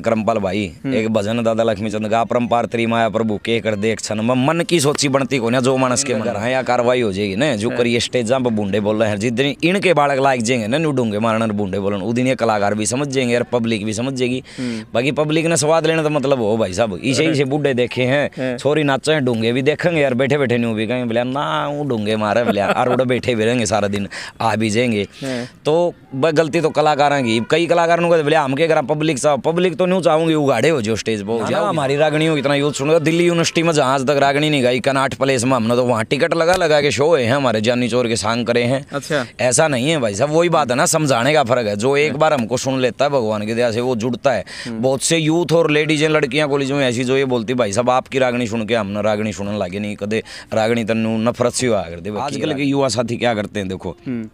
करमपाल भाई हम्म। एक भजन दादा लक्ष्मी चंद का पार त्री माया प्रभु के कर दे छन मन की सोची बनती को ना जो मानस के मगर हाँ कार्रवाई हो जाएगी ना जो हाँ। करिए स्टेजा पर बूढ़े बोल रहे हैं जिस दिन इनके बालक लाइक जाएंगे ना नुडूंगे मारने बूढ़े बोलन उस दिन ये कलाकार भी समझ जाएंगे यार पब्लिक भी समझ जाएगी हम्म। बाकी पब्लिक ने स्वाद लेना तो मतलब हो भाई साहब इसे इसे बूढ़े देखे हैं हाँ। छोरी नाचे हैं डूंगे भी देखेंगे यार बैठे बैठे नहीं भी कहेंगे बोलिया ना वो डूंगे मारे बोले और उड़े बैठे भी रहेंगे सारा दिन आ भी जाएंगे हाँ। तो गलती तो कलाकार की कई कलाकारों को बोले हम के करा पब्लिक साहब पब्लिक तो नहीं चाहूंगी उगाड़े हो जो स्टेज पर हमारी हमारी हो इतना यूथ सुनो दिल्ली यूनिवर्सिटी में जहाँ तक रागणी नहीं गई कनाट प्लेस में हमने तो वहाँ टिकट लगा लगा के शो है हमारे जानी चोर के सांग करे हैं अच्छा ऐसा नहीं है भाई साहब वही बात है ना समझाने का फर्क है जो एक हम्म। बार हमको सुन लेता है भगवान की दया से वो जुड़ता है हम्म। बहुत से यूथ और लेडीज हैं लड़कियां कॉलेज में ऐसी जो ये बोलती भाई साहब आपकी रागणी सुन के हमने रागणी सुनने लगे नहीं कदे रागणी तेन नफरत से हुआ करते आजकल के युवा साथी क्या करते हैं देखो हम्म।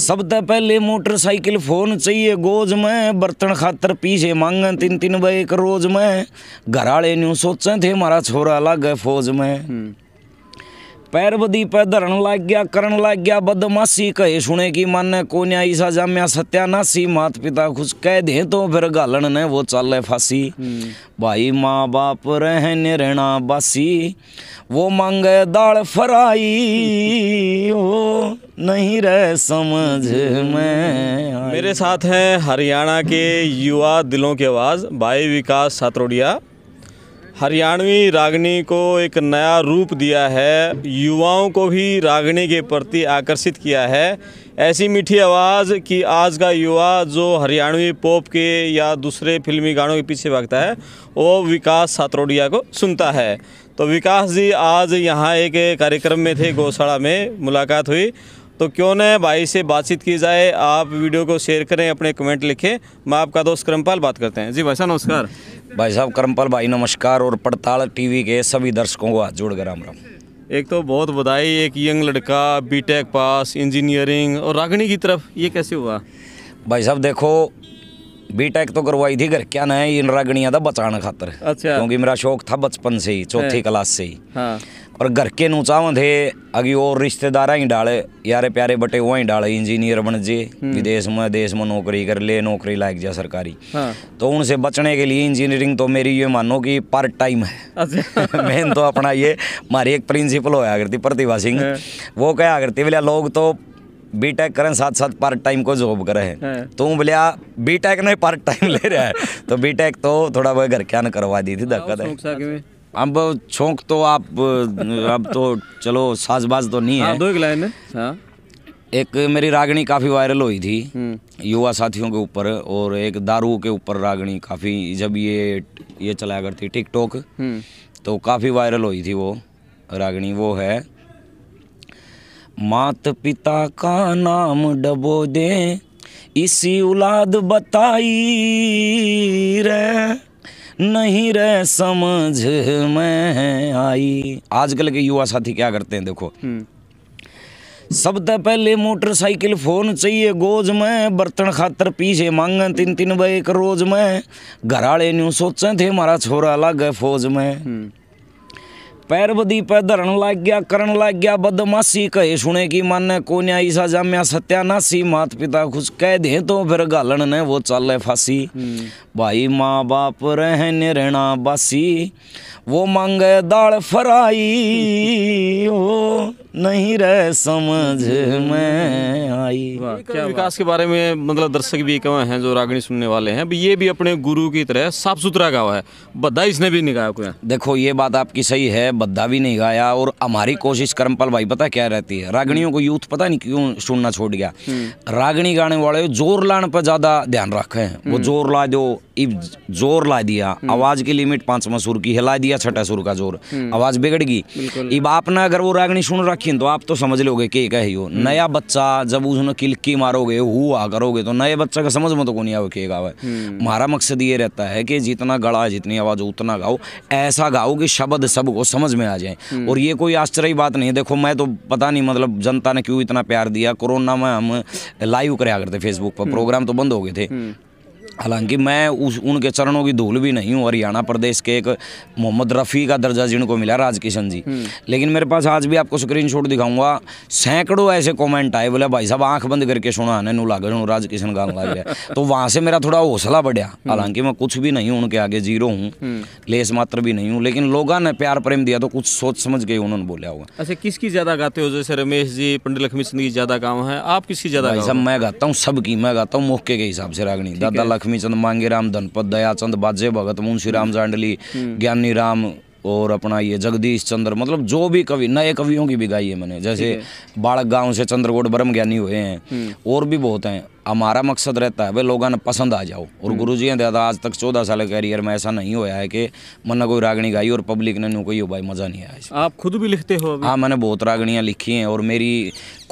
सब ते पहले मोटरसाइकिल फोन चाहिए गोज में बर्तन खातर पीछे मांग तीन तीन बजे एक रोज में घराले न्यू सोचे थे हमारा छोरा अलग है फौज में हम्म। पैरवदी पे धरण लग गया करण लग गया बदमाशी कहे सुने की ने कोन्या ईसा जाम्या सत्यानासी मात पिता खुश कह दे तो फिर गालन ने वो चाले फांसी भाई माँ बाप रह निरणा बासी वो मांगे दाल फराई वो नहीं रह समझ में मेरे साथ है हरियाणा के युवा दिलों की आवाज़ भाई विकास सातरोडिया हरियाणवी रागनी को एक नया रूप दिया है युवाओं को भी रागनी के प्रति आकर्षित किया है ऐसी मीठी आवाज़ कि आज का युवा जो हरियाणवी पॉप के या दूसरे फिल्मी गानों के पीछे भागता है वो विकास सातरोडिया को सुनता है तो विकास जी आज यहाँ एक कार्यक्रम में थे गौशाला में मुलाकात हुई तो क्यों ना भाई से बातचीत की जाए आप वीडियो को शेयर करें अपने कमेंट लिखें मैं आपका दोस्त करमपाल बात करते हैं जी भाई साहब नमस्कार भाई साहब करमपाल भाई नमस्कार और पड़ताल टीवी के सभी दर्शकों को हाथ जोड़कर राम राम एक तो बहुत बधाई एक यंग लड़का बीटेक पास इंजीनियरिंग और रागनी की तरफ ये कैसे हुआ भाई साहब देखो बीटेक तो करवाई थी घर क्या ना इंदिरा गणिया था बचाने खातर अच्छा क्योंकि मेरा शौक था बचपन से ही चौथी क्लास से ही हाँ। और घर के नुचाव थे अगे और रिश्तेदार ही डाले यारे प्यारे बटे वो ही डाले इंजीनियर बन जे हम्म। विदेश में देश में नौकरी कर ले नौकरी लायक जा सरकारी हाँ। तो उनसे बचने के लिए इंजीनियरिंग तो मेरी ये मानो कि पार्ट टाइम है अच्छा। मेन तो अपना ये मारी एक प्रिंसिपल होया करती प्रतिभा सिंह हाँ। वो क्या करती बोले लोग तो बी टेक करें साथ साथ पार्ट टाइम को जॉब है तू बोलिया बीटेक नहीं पार्ट टाइम ले रहा है तो बीटेक तो थोड़ा बहुत घर क्या करवा दी थी दिक्कत है अब शौक तो आप अब तो चलो साजबाज तो नहीं है हाँ, दो लाइन हाँ। एक मेरी रागनी काफ़ी वायरल हुई थी हम्म। युवा साथियों के ऊपर और एक दारू के ऊपर रागनी काफ़ी जब ये ये चलाया करती टिकटॉक हम्म। तो काफ़ी वायरल हुई थी वो रागनी वो है मात पिता का नाम डबो दे इसी उलाद बताई रे नहीं रे समझ में आई आजकल के युवा साथी क्या करते हैं देखो हम्म। सबसे पहले मोटरसाइकिल फोन चाहिए गोज में बर्तन खातर पीछे मांगे तीन तीन बजे एक रोज में घराड़े न्यू सोचे थे हमारा छोरा अलग है फौज में हम्म। पैरवदी पे धरण लाग गया करण लग गया बदमाशी कहे सुने की मन ने कोन्या ईसा जाम्या सत्यानाशी मात पिता खुश कह दे तो फिर गालन ने वो चल फांसी भाई माँ बाप रहे निरणा बासी वो मांगे दाल फराई वो नहीं रह समझ में आई क्या विकास के बारे में मतलब दर्शक भी कहाँ हैं जो रागणी सुनने वाले हैं ये भी अपने गुरु की तरह साफ सुथरा गावा है बद्दा इसने भी नहीं गाया कोई देखो ये बात आपकी सही है बद्दा भी नहीं गाया और हमारी कोशिश करमपल भाई पता क्या रहती है रागणियों को यूथ पता नहीं क्यों सुनना छोड़ गया हम्म। रागणी गाने वाले जोर लाने पर ज़्यादा ध्यान रखे हैं वो हम्म। जोर ला दो जोर ला दिया हम्म। आवाज़ की लिमिट पांच मसूर की हिला दिया दिया छठा सुर का जोर हम्म। आवाज बिगड़ गई अब आपने अगर वो रागनी सुन रखी तो आप तो समझ लोगे के कहे हो नया बच्चा जब उसने किलकी मारोगे हुआ करोगे तो नए बच्चा का समझ में तो को नहीं आओ के गावे हमारा मकसद ये रहता है कि जितना गड़ा जितनी आवाज उतना गाओ ऐसा गाओ कि शब्द सबको समझ में आ जाए हम्म। और ये कोई आश्चर्य बात नहीं देखो मैं तो पता नहीं मतलब जनता ने क्यों इतना प्यार दिया कोरोना में हम लाइव कराया करते फेसबुक पर प्रोग्राम हम्म। तो बंद हो गए थे हालांकि मैं उस उनके चरणों की धूल भी नहीं हूँ हरियाणा प्रदेश के एक मोहम्मद रफ़ी का दर्जा जिनको मिला राजकिशन जी हम्म। लेकिन मेरे पास आज भी आपको स्क्रीन शॉट दिखाऊंगा सैकड़ों ऐसे कमेंट आए बोले भाई साहब आंख बंद करके सुना आने नू लागे सुनो राजकिशन गान लग गया तो वहाँ से मेरा थोड़ा हौसला बढ़िया हम्म। हालांकि मैं कुछ भी नहीं हूँ उनके आगे जीरो हूँ हम्म। लेस मात्र भी नहीं हूँ लेकिन लोगों ने प्यार प्रेम दिया तो कुछ सोच समझ के उन्होंने बोला हुआ अच्छा किसकी ज़्यादा गाते हो जैसे रमेश जी पंडित लक्ष्मी सिंह जी ज़्यादा गाँव है आप किसकी ज़्यादा मैं गाता हूँ सबकी मैं गाता हूँ मौके के हिसाब से रागनी दादा लक्ष्मीचंद मांगेराम धनपत दयाचंद बाजे भगत मुंशीराम जांडली हम्म। ज्ञानी राम और अपना ये जगदीश चंद्र मतलब जो भी कवि नए कवियों की भी गाई है मैंने जैसे बाढ़ गांव से चंद्रकोट ब्रह्म ज्ञानी हुए हैं हम्म। और भी बहुत हैं हमारा मकसद रहता है वे लोगों ने पसंद आ जाओ और हम्म। गुरु जी ने दादा आज तक चौदह साल कैरियर में ऐसा नहीं होया है कि मन कोई रागणी गाई और पब्लिक ने नू कही हो भाई मज़ा नहीं आया आप खुद भी लिखते हो हाँ मैंने बहुत रागणियाँ लिखी हैं और मेरी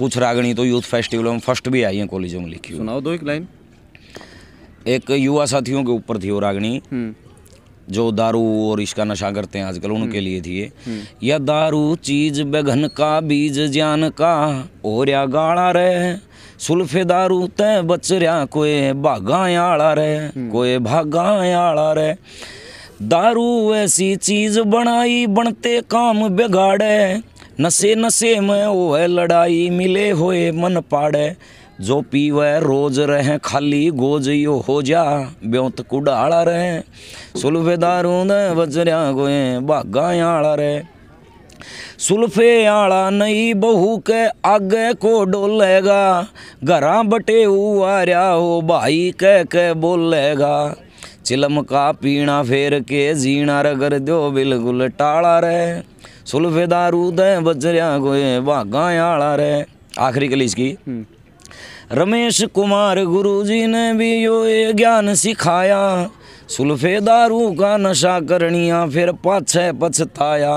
कुछ रागणी तो यूथ फेस्टिवल में फर्स्ट भी आई हैं कॉलेजों में लिखी सुनाओ दो एक लाइन एक युवा साथियों के ऊपर थी और रागनी हम्म। जो दारू और इसका नशा करते हैं आजकल हम्म। उनके लिए थी ये हम्म। या दारू चीज बेघन का बीज ज्ञान का और या गाड़ा रे सुल्फे दारू ते बच रहा कोई भागा आला रे कोई भागा आला रे दारू ऐसी चीज बनाई बनते काम बिगाड़े नशे नशे में वो है लड़ाई मिले हुए मन पाड़े जो पीवे रोज रहे खाली गोज यो हो जा ब्योंत कुडाला रहे सुल्फे दारू वजरिया गोए भागा आला रे सुल्फे आला नई बहू के आगे को डोलेगा घरा बटे हुआ रहा हो भाई कह के बोलेगा चिलम का पीना फेर के जीना रगर दो बिलकुल टाला रे सुलफे दारू दे बजरिया गोए भागा आला रे आखिरी कली इसकी हम्म। रमेश कुमार गुरुजी ने भी यो ये ज्ञान सिखाया सुल्फे दारू का नशा करणिया फिर पाछे पछताया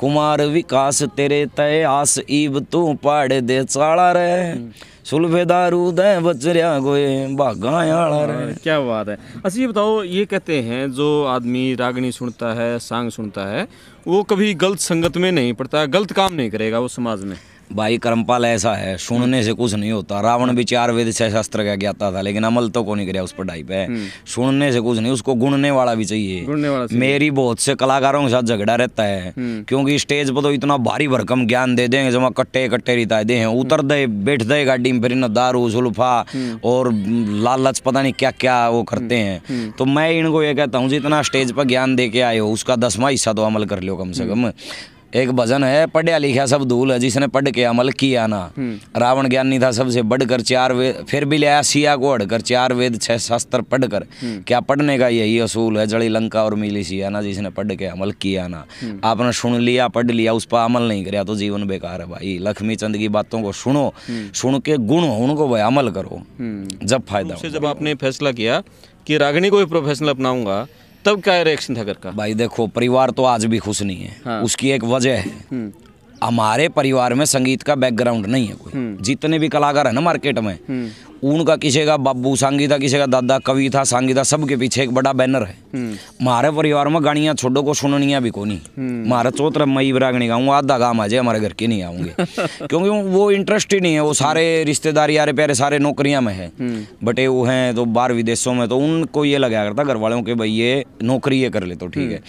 कुमार विकास तेरे तय आस ईब तू पाड़ दे चाड़ा रे सुल्फे दारू दे बचरिया गोए भागा आला रे हाँ, क्या बात है अच्छा ये बताओ ये कहते हैं जो आदमी रागनी सुनता है सांग सुनता है वो कभी गलत संगत में नहीं पड़ता गलत काम नहीं करेगा वो समाज में भाई कर्मपाल ऐसा है सुनने से कुछ नहीं होता रावण भी चार वेद से शास्त्र का ज्ञाता था लेकिन अमल तो को नहीं उस पढ़ाई पे हम्म। सुनने से कुछ नहीं उसको गुणने वाला भी चाहिए वाला मेरी बहुत से कलाकारों के साथ झगड़ा रहता है हम्म। क्योंकि स्टेज पर तो इतना भारी भरकम ज्ञान दे देंगे जमा कट्टे कट्टे रिताए दे हम्म। उतर दे बैठ दे गाड़ी में फिर ना दारू सुल्फा और लालच पता नहीं क्या क्या वो करते हैं तो मैं इनको ये कहता हूँ जितना स्टेज पर ज्ञान दे के आए हो उसका दसवा हिस्सा तो अमल कर लो कम से कम एक भजन है पढ़िया लिखा सब धूल है जिसने पढ़ के अमल किया ना हम्म। रावण ज्ञानी था सबसे बढ़कर चार वेद फिर भी लिया सिया को हड़कर चार वेद छह शास्त्र पढ़कर हम्म। क्या पढ़ने का यही असूल है जड़ी लंका और मिली सिया ना जिसने पढ़ के अमल किया ना हम्म। आपने सुन लिया पढ़ लिया उस पर अमल नहीं कराया तो जीवन बेकार है भाई लक्ष्मी चंद की बातों को सुनो सुन के गुण हो उनको भाई अमल करो जब फायदा जब आपने फैसला किया कि रागिनी को भी प्रोफेशनल अपनाऊंगा तब क्या रिएक्शन था घर का भाई देखो परिवार तो आज भी खुश नहीं है हाँ। उसकी एक वजह है हम्म। हमारे परिवार में संगीत का बैकग्राउंड नहीं है कोई हम्म। जितने भी कलाकार है ना मार्केट में हम्म। उनका किसी का बाबू सांगी था किसी का दादा कवि था सांगी था सबके पीछे एक बड़ा बैनर है हमारे हम्म। परिवार में गाड़ियाँ छोड़ो को सुननिया भी को नहीं हम्म। मारे चौथरा मई बरागनी गाऊंगा आधा काम आ जाए हमारे घर के नहीं आऊंगे क्योंकि वो इंटरेस्ट ही नहीं है वो सारे रिश्तेदार यारे प्यारे सारे नौकरियाँ में है बटे हम्म। वो हैं तो बाहर विदेशों में तो उनको ये लगाया करता घर वालों के भाई ये नौकरी ये कर ले तो ठीक है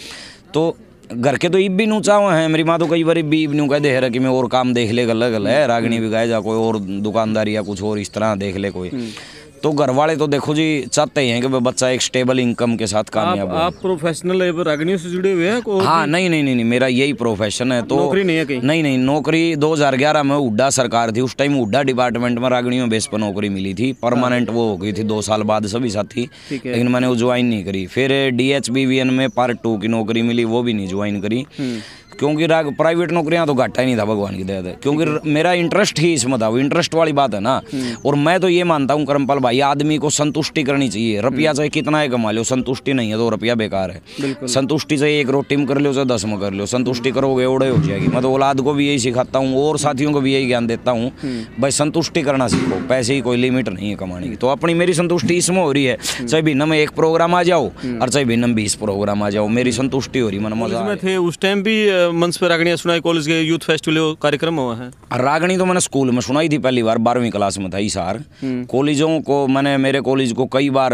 तो घर के तो इब भी नूचा हुआ है मेरी माँ तो कई बार इब भी नू कह दे है कि मैं और काम देख ले गल गल है रागनी भी गाय जा कोई और दुकानदारी या कुछ और इस तरह देख ले कोई हम्म। तो घर वाले तो देखो जी चाहते ही हैं कि बच्चा एक स्टेबल इनकम के साथ कामयाब आप, आप प्रोफेशनल लेबर अग्नि से जुड़े हुए हैं हाँ नहीं नहीं नहीं नहीं मेरा यही प्रोफेशन है तो नौकरी नहीं है कहीं नहीं नहीं नौकरी 2011 में हुड्डा सरकार थी उस टाइम हुड्डा डिपार्टमेंट में रागणियों बेस पर नौकरी मिली थी परमानेंट हाँ। वो हो गई थी दो साल बाद सभी साथी लेकिन मैंने वो ज्वाइन नहीं करी फिर डी में पार्ट टू की नौकरी मिली वो भी नहीं ज्वाइन करी हम्म। क्योंकि राग प्राइवेट नौकरियां तो घाटा ही नहीं था भगवान की दया क्योंकि मेरा इंटरेस्ट ही इसमें था वो इंटरेस्ट वाली बात है ना हम्म। और मैं तो ये मानता हूँ करमपाल भाई आदमी को संतुष्टि करनी चाहिए रुपया हम्म। चाहे कितना है कमा लो संतुष्टि नहीं है तो रुपया बेकार है संतुष्टि चाहे एक रोटी में कर लो चाहे दस में कर लो संतुष्टि हम्म। करोगे ओढ़े हो जाएगी मैं तो औलाद को भी यही सिखाता हूँ और साथियों को भी यही ज्ञान देता हूँ भाई संतुष्टि करना सीखो पैसे की कोई लिमिट नहीं है कमाने की तो अपनी मेरी संतुष्टि इसमें हो रही है चाहे भिन्न में एक प्रोग्राम आ जाओ और चाहे भिन्न में बीस प्रोग्राम आ जाओ मेरी संतुष्टि हो रही मन मजा थे उस टाइम भी मंच पे रागणी सुनाई कॉलेज के यूथ फेस्टिवल कार्यक्रम हुआ है रागणी तो मैंने स्कूल में सुनाई थी पहली बार बारहवीं क्लास में था इस इसार हम्म। कॉलेजों को मैंने मेरे कॉलेज को कई बार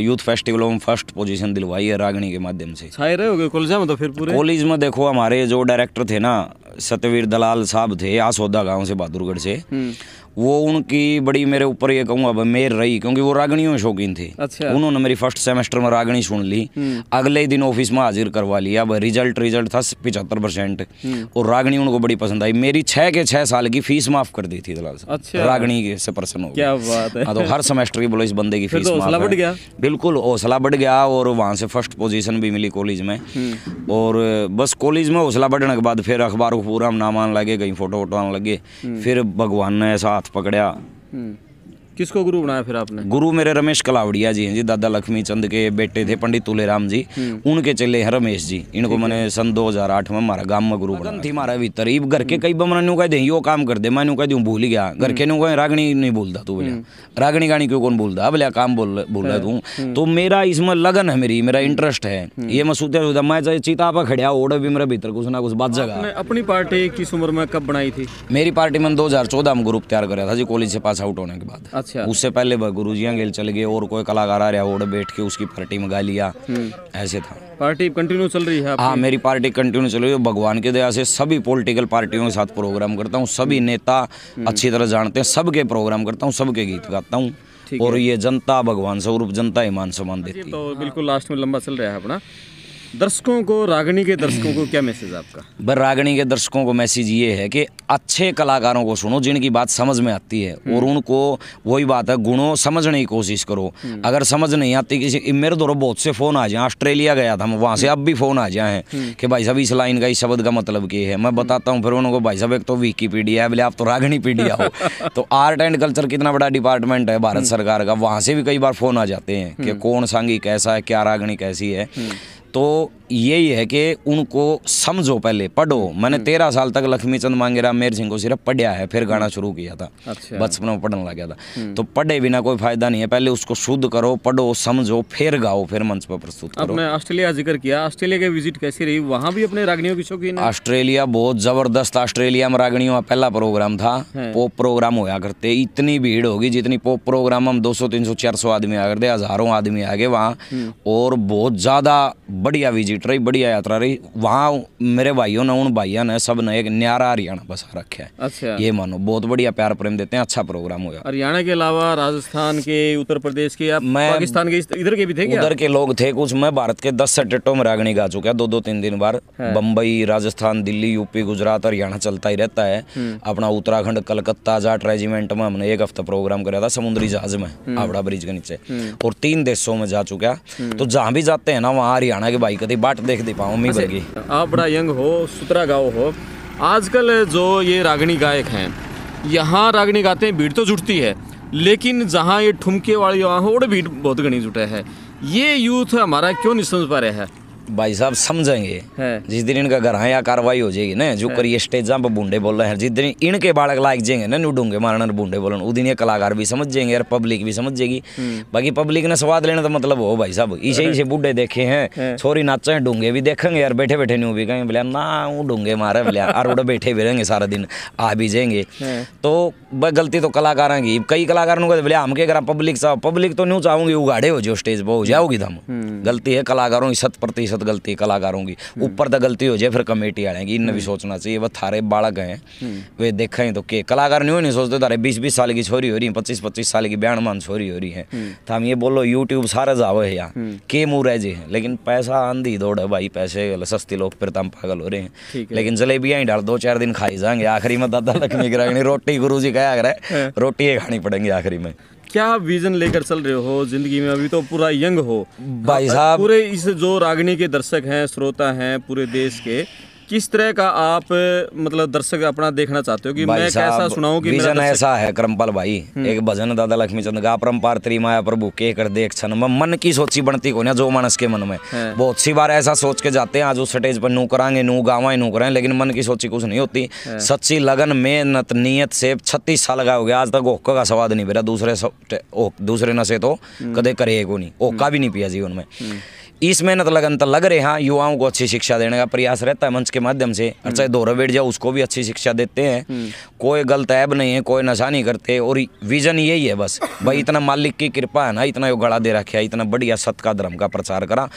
यूथ फेस्टिवलों में फर्स्ट पोजीशन दिलवाई है रागणी के माध्यम से छाए रहे हो कॉलेज में तो फिर पूरे कॉलेज में देखो हमारे जो डायरेक्टर थे ना सत्यवीर दलाल साहब थे आसोदा गाँव से बहादुरगढ़ से हम्म। वो उनकी बड़ी मेरे ऊपर ये कहूँगा मेर रही क्योंकि वो रागणियों में शौकीन थी अच्छा उन्होंने मेरी फर्स्ट सेमेस्टर में रागणी सुन ली हम्म। अगले दिन ऑफिस में हाजिर करवा लिया अब रिजल्ट रिजल्ट था पिछहत्तर परसेंट हम्म। और रागणी उनको बड़ी पसंद आई मेरी छः के छह साल की फीस माफ कर दी थी दलाल अच्छा रागणी से पर्सन हो क्या बात है हाँ, तो हर सेमेस्टर की बोलो इस बंदे की फीस तो बढ़ गया बिल्कुल हौसला बढ़ गया और वहां से फर्स्ट पोजिशन भी मिली कॉलेज में हम्म। और बस कॉलेज में हौसला बढ़ने के बाद फिर अखबार को पूरा हम नाम आने लगे कहीं फोटो वोटो आने लगे फिर भगवान ने ऐसा हाथ पकड़ा हम्म। किसको गुरु बनाया फिर आपने गुरु मेरे रमेश कलावड़िया जी हैं जी दादा लक्ष्मी चंद के बेटे थे पंडित तुलेराम जी हम्म। उनके चले हैं रमेश जी इनको मैंने सन 2008 में मारा गांव में गुरु बना थी मारा भी तरीब हम्म। घर के कई बार न्यू कह दे यो काम कर दे मैं कह दू भूल गया हम्म। घर के नु रागणी नहीं भूलता तू बोलिया रागणी गाणी क्यों कौन भूलता बोलिया काम बोल भूल रहा तू तो मेरा इसमें लगन है मेरी मेरा इंटरेस्ट है ये मैं सुत मैं चाहे चीता पर खड़ा ओडो भी मेरा भीतर कुछ ना कुछ बात जगह अपनी पार्टी किस उम्र में कब बनाई थी मेरी पार्टी मैंने दो हजार चौदह में ग्रुप तैयार रहा था जी कॉलेज से पास आउट होने के बाद अच्छा। अच्छा उससे पहले गुरु जी अंगेल गए और कोई कलाकार आ रहा ओढ़ बैठ के उसकी पार्टी मंगा लिया हम्म। ऐसे था पार्टी कंटिन्यू चल रही है हाँ मेरी पार्टी कंटिन्यू चल रही है भगवान की दया से सभी पॉलिटिकल पार्टियों के साथ प्रोग्राम करता हूँ सभी हम्म। नेता हम्म। अच्छी तरह जानते हैं सबके प्रोग्राम करता हूँ सबके गीत गाता हूँ और ये जनता भगवान स्वरूप जनता ईमान सम्मान देती है तो बिल्कुल लास्ट में लंबा चल रहा है अपना दर्शकों को रागणी के दर्शकों को क्या मैसेज आपका बर रागणी के दर्शकों को मैसेज ये है कि अच्छे कलाकारों को सुनो जिनकी बात समझ में आती है हम्म। और उनको वही बात है गुणों समझने की कोशिश करो हम्म। अगर समझ नहीं आती किसी मेरे दौरों तो बहुत से फ़ोन आ जाए ऑस्ट्रेलिया गया था मैं वहाँ से हम्म। अब भी फ़ोन आ जाए कि भाई साहब इस लाइन का इस शब्द का मतलब क्या है मैं बताता हूँ फिर उनको भाई साहब एक तो विकीपीडिया है बोले आप तो रागणी पीडिया हो तो आर्ट एंड कल्चर कितना बड़ा डिपार्टमेंट है भारत सरकार का वहाँ से भी कई बार फ़ोन आ जाते हैं कि कौन सांगी कैसा है क्या रागणी कैसी है तो यही है कि उनको समझो पहले पढ़ो हम्म, मैंने हम्म। तेरह साल तक लक्ष्मी चंद मांगेराम मेर सिंह को सिर्फ पढ़िया है फिर गाना शुरू किया था अच्छा। बचपन में पढ़ने लग गया था हम्म। तो पढ़े बिना कोई फायदा नहीं है पहले उसको शुद्ध करो पढ़ो समझो फिर गाओ फिर मंच पर प्रस्तुत करो मैं ऑस्ट्रेलिया जिक्र किया ऑस्ट्रेलिया की विजिट कैसी रही वहाँ भी अपने रागणियों की शौकीन ऑस्ट्रेलिया बहुत जबरदस्त ऑस्ट्रेलिया में रागणियों का पहला प्रोग्राम था पोप प्रोग्राम होया करते इतनी भीड़ होगी जितनी पोप प्रोग्राम हम दो सौ तीन सौ चार सौ आदमी आ करते हजारों आदमी आ गए वहाँ और बहुत ज्यादा बढ़िया विजिट रही बढ़िया यात्रा रही वहाँ मेरे भाइयों ने उन भाइयों ने सब ने एक न्यारा हरियाणा बस रखे है अच्छा ये मानो बहुत बढ़िया प्यार प्रेम देते हैं अच्छा प्रोग्राम हुआ हरियाणा के अलावा राजस्थान के उत्तर प्रदेश के मैं पाकिस्तान के इधर के भी थे उधर के लोग थे कुछ मैं भारत के दस सटेटों में रागणी गा चुका दो दो तीन दिन बार बम्बई राजस्थान दिल्ली यूपी गुजरात हरियाणा चलता ही रहता है हम्म। अपना उत्तराखंड कलकत्ता जाट रेजिमेंट में हमने एक हफ्ता प्रोग्राम कराया था समुद्री जहाज में आवड़ा हम्म। ब्रिज के नीचे हम्म। और तीन देशों में जा चुका तो जहाँ भी जाते हैं ना वहाँ हरियाणा के भाई कधी बाट दे पाऊँ मी बरगी आप बड़ा यंग हो सुतरा गाँव हो आजकल जो ये रागनी गायक हैं यहाँ रागनी गाते हैं भीड़ तो जुटती है लेकिन जहाँ ये ठुमके वाली वहाँ हो भीड़ बहुत घनी जुटे है ये यूथ हमारा क्यों नहीं समझ पा रहा है भाई साहब समझेंगे जिस दिन इनका घर या कार्रवाई हो जाएगी ना जो करिए स्टेजा पर बूंडे बोल रहे हैं जिस दिन इनके बालक लाइक जाएंगे ना नुडूंगे मारना बूंडे बोलन उस दिन ये कलाकार भी समझ जाएंगे यार पब्लिक भी समझ जाएगी हम्म। बाकी पब्लिक ने स्वाद लेना तो मतलब हो भाई साहब इसे इसे बूढ़े देखे हैं छोरी नाचे हैं डूंगे भी देखेंगे यार बैठे बैठे नहीं भी कहेंगे बोलिया ना वो डूंगे मारे बोले और उड़े बैठे भी रहेंगे सारा दिन आ भी जाएंगे तो गलती तो कलाकारों की कई कलाकार बोले हम के अगर पब्लिक पब्लिक तो नहीं चाहूंगी उगाड़े हो जो स्टेज पर हो जाओगी तो गलती है कलाकारों की शत प्रतिशत प्रतिशत गलती कलाकारों की हम्म। ऊपर तक गलती हो जाए फिर कमेटी आएगी इन भी हम्म। सोचना चाहिए वह थारे बालक हैं हम्म। वे देखें तो के कलाकार नहीं, हो नहीं सोचते थारे बीस बीस साल की छोरी हो रही है पच्चीस पच्चीस साल की बयान मान छोरी हो रही है तो हम ये बोलो यूट्यूब सारे जाओ है यहाँ के मुँह रह जे लेकिन पैसा आंधी दौड़ है भाई पैसे सस्ती लोग फिर तम पागल हो रहे हैं लेकिन जलेबियाँ ही डाल दो चार दिन खाई जाएंगे आखिरी में दादा लक्ष्मी गिराएंगे रोटी गुरु जी कह रहे हाँ। रोटी ही खानी पड़ेंगी आखिरी में क्या विजन लेकर चल रहे हो जिंदगी में अभी तो पूरा यंग हो भाई साहब पूरे इस जो रागनी के दर्शक हैं श्रोता हैं पूरे देश के किस तरह का आप मतलब दर्शक अपना देखना चाहते हो कि मैं कैसा सुनाऊं कि विजन ऐसा है करमपाल भाई हम्म। एक भजन दादा लक्ष्मी चंद का परम्पार त्री माया प्रभु के कर देख क्षण मन की सोची बनती को ना जो मानस के मन में हाँ। बहुत सी बार ऐसा सोच के जाते हैं आज उस स्टेज पर नू करांगे नू गावा नू कराएं लेकिन मन की सोची कुछ नहीं होती हाँ। सच्ची लगन मेहनत नीयत से छत्तीस साल का हो गया आज तक ओक्का का स्वाद नहीं मेरा दूसरे दूसरे नशे तो हम्म। कदे करे को नहीं ओक्का हम्म। भी नहीं पिया जीवन में इस मेहनत लगन तो लग रहे हैं हाँ, युवाओं को अच्छी शिक्षा देने का प्रयास रहता है मंच के माध्यम से और चाहे हम्म। दौरा बैठ जाओ उसको भी अच्छी शिक्षा देते हैं हम्म। कोई गलत ऐब नहीं है कोई नशा नहीं करते और विजन यही है बस हम्म। भाई इतना मालिक की कृपा है ना इतना यो गड़ा दे रखे इतना बढ़िया सत का धर्म का प्रचार करा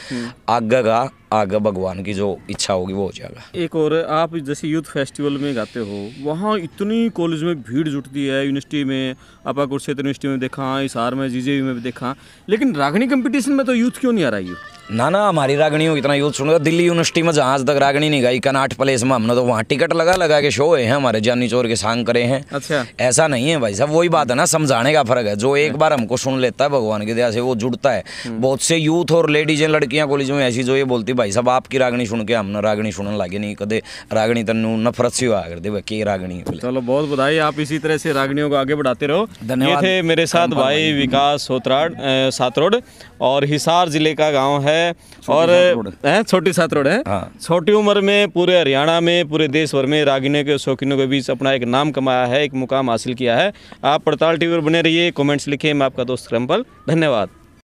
आगे का आगे भगवान की जो इच्छा होगी वो हो जाएगा एक और आप जैसे यूथ फेस्टिवल में गाते हो वहाँ इतनी कॉलेज में भीड़ जुटती है यूनिवर्सिटी में आपा कुरुक्षेत्र यूनिवर्सिटी में देखा हिसार में जी में भी देखा लेकिन रागणी कंपटीशन में तो यूथ क्यों नहीं आ रहा है ना ना हमारी रागणी हो इतना यूथ सुनगा दिल्ली यूनिवर्सिटी में जहाँ तक रागणी नहीं गई कनाट प्लेस में हमने तो वहाँ टिकट लगा लगा के शो हैं हमारे जानी चोर के सांग करे हैं अच्छा ऐसा नहीं है भाई साहब वही बात है ना समझाने का फर्क है जो एक बार हमको सुन लेता है भगवान की दया से वो जुड़ता है हम्म। बहुत से यूथ और लेडीज हैं लड़कियाँ कॉलेज में ऐसी जो ये बोलती भाई साहब आपकी रागनी सुन के हम रागनी सुनने लगे नहीं कदे रागनी तनु नफरत से हुआ कर दे रागनी चलो बहुत बधाई आप इसी तरह से रागनियों को आगे बढ़ाते रहो धन्यवाद थे मेरे साथ भाई विकास सोत्राड सातरोड और हिसार जिले का गाँव है और छोटी सातरोड है हाँ। छोटी उम्र में पूरे हरियाणा में पूरे देश भर में रागिनियों के शौकीनों के बीच अपना एक नाम कमाया है एक मुकाम हासिल किया है आप पड़ताल टीवी पर बने रहिए कमेंट्स लिखिए मैं आपका दोस्त क्रम्पल धन्यवाद